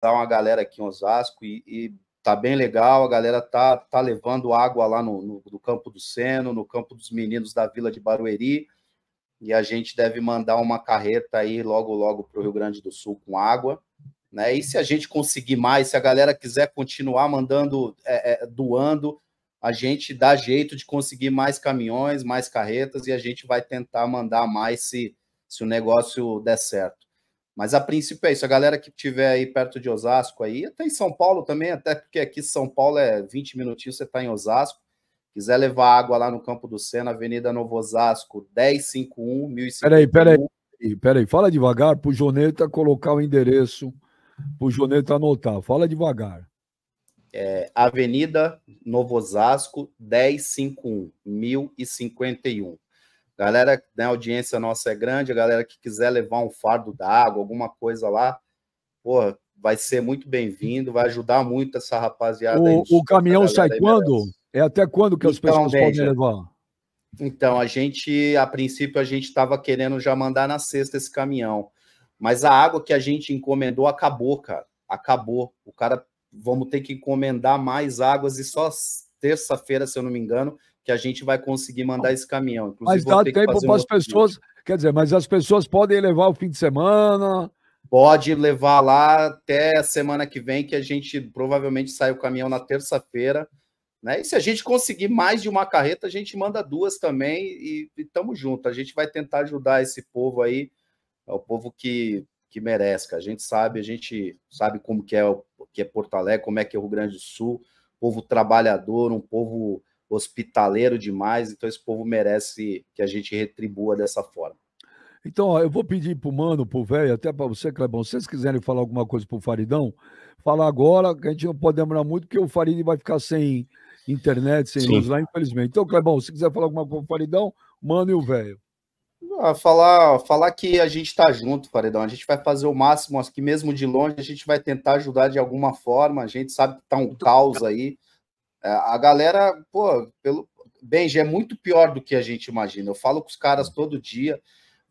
Tá uma galera aqui em Osasco e, e tá bem legal. A galera tá, tá levando água lá no, no, no campo do Seno, no campo dos meninos da Vila de Barueri. E a gente deve mandar uma carreta aí logo, logo para o Rio Grande do Sul com água. Né? E se a gente conseguir mais, se a galera quiser continuar mandando, é, é, doando, a gente dá jeito de conseguir mais caminhões, mais carretas e a gente vai tentar mandar mais se, se o negócio der certo. Mas a princípio é isso. A galera que tiver aí perto de Osasco aí, até em São Paulo também, até porque aqui São Paulo é 20 minutinhos, você está em Osasco. Quiser levar água lá no Campo do Sena, Avenida Novo Osasco, 1051, 1051. Peraí, peraí, peraí. Fala devagar pro Joneta tá colocar o endereço, pro Joneta tá anotar. Fala devagar. É, Avenida Novo Osasco, 1051, 1051. Galera, né, a audiência nossa é grande, a galera que quiser levar um fardo d'água, alguma coisa lá, porra, vai ser muito bem-vindo, vai ajudar muito essa rapaziada. O, o caminhão sai quando? É até quando que então, as pessoas podem levar? Então, a gente, a princípio, a gente estava querendo já mandar na sexta esse caminhão, mas a água que a gente encomendou acabou, cara. Acabou. O cara, vamos ter que encomendar mais águas e só terça-feira, se eu não me engano, que a gente vai conseguir mandar esse caminhão. Inclusive, mas dá tempo para as pessoas, vídeo. quer dizer, mas as pessoas podem levar o fim de semana. Pode levar lá até a semana que vem, que a gente provavelmente sai o caminhão na terça-feira. Né? E se a gente conseguir mais de uma carreta, a gente manda duas também e estamos junto. A gente vai tentar ajudar esse povo aí, é o povo que, que merece. A gente sabe, a gente sabe como que é, que é Porto Alegre, como é que é o Rio Grande do Sul, povo trabalhador, um povo hospitaleiro demais, então esse povo merece que a gente retribua dessa forma. Então, ó, eu vou pedir pro Mano, pro velho, até para você, Clebão, se vocês quiserem falar alguma coisa pro Faridão, fala agora, que a gente não pode demorar muito, porque o Faridão vai ficar sem internet, sem Sim. luz lá, infelizmente. Então, Clebão, se quiser falar alguma coisa pro Faridão, Mano e o velho. Ah, falar, falar que a gente está junto, Faridão. A gente vai fazer o máximo aqui, mesmo de longe, a gente vai tentar ajudar de alguma forma. A gente sabe que está um então, caos aí. É, a galera, pô, pelo Benji, é muito pior do que a gente imagina. Eu falo com os caras uhum. todo dia.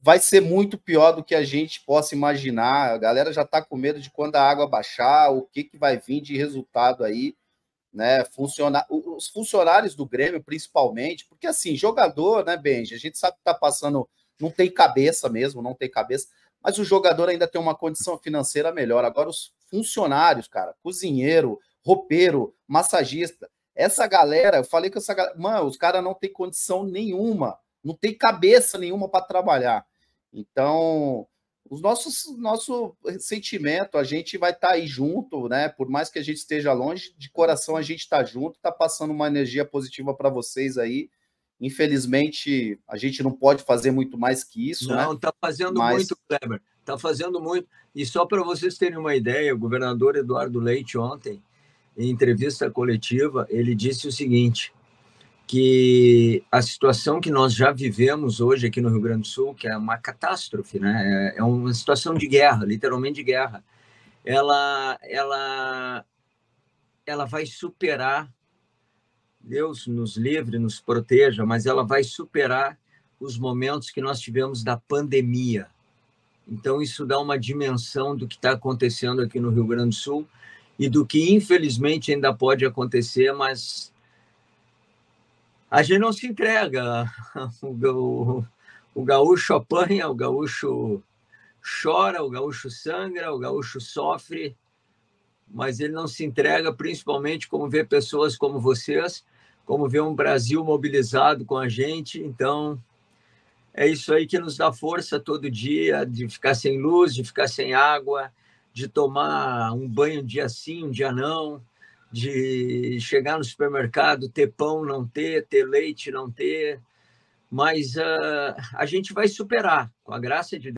Vai ser muito pior do que a gente possa imaginar. A galera já está com medo de quando a água baixar, o que, que vai vir de resultado aí, né? Funcionar os funcionários do Grêmio, principalmente, porque assim, jogador, né, Benji, a gente sabe que tá passando, não tem cabeça mesmo, não tem cabeça, mas o jogador ainda tem uma condição financeira melhor. Agora, os funcionários, cara, cozinheiro, roupeiro, massagista, essa galera, eu falei que essa galera, mano, os caras não tem condição nenhuma, não tem cabeça nenhuma para trabalhar. Então, os nossos nosso sentimento, a gente vai estar tá aí junto, né? Por mais que a gente esteja longe, de coração a gente está junto, está passando uma energia positiva para vocês aí. Infelizmente, a gente não pode fazer muito mais que isso. Né? Não, está né? fazendo Mas... muito, Kleber. Está fazendo muito. E só para vocês terem uma ideia, o governador Eduardo Leite ontem em entrevista coletiva, ele disse o seguinte, que a situação que nós já vivemos hoje aqui no Rio Grande do Sul, que é uma catástrofe, né? é uma situação de guerra, literalmente de guerra, ela, ela, ela vai superar, Deus nos livre, nos proteja, mas ela vai superar os momentos que nós tivemos da pandemia. Então, isso dá uma dimensão do que está acontecendo aqui no Rio Grande do Sul e do que infelizmente ainda pode acontecer, mas a gente não se entrega. O, o gaúcho apanha, o gaúcho chora, o gaúcho sangra, o gaúcho sofre, mas ele não se entrega, principalmente como vê pessoas como vocês, como vê um Brasil mobilizado com a gente. Então, é isso aí que nos dá força todo dia de ficar sem luz, de ficar sem água, de tomar um banho um dia sim, um dia não, de chegar no supermercado, ter pão, não ter, ter leite, não ter. Mas uh, a gente vai superar, com a graça de Deus.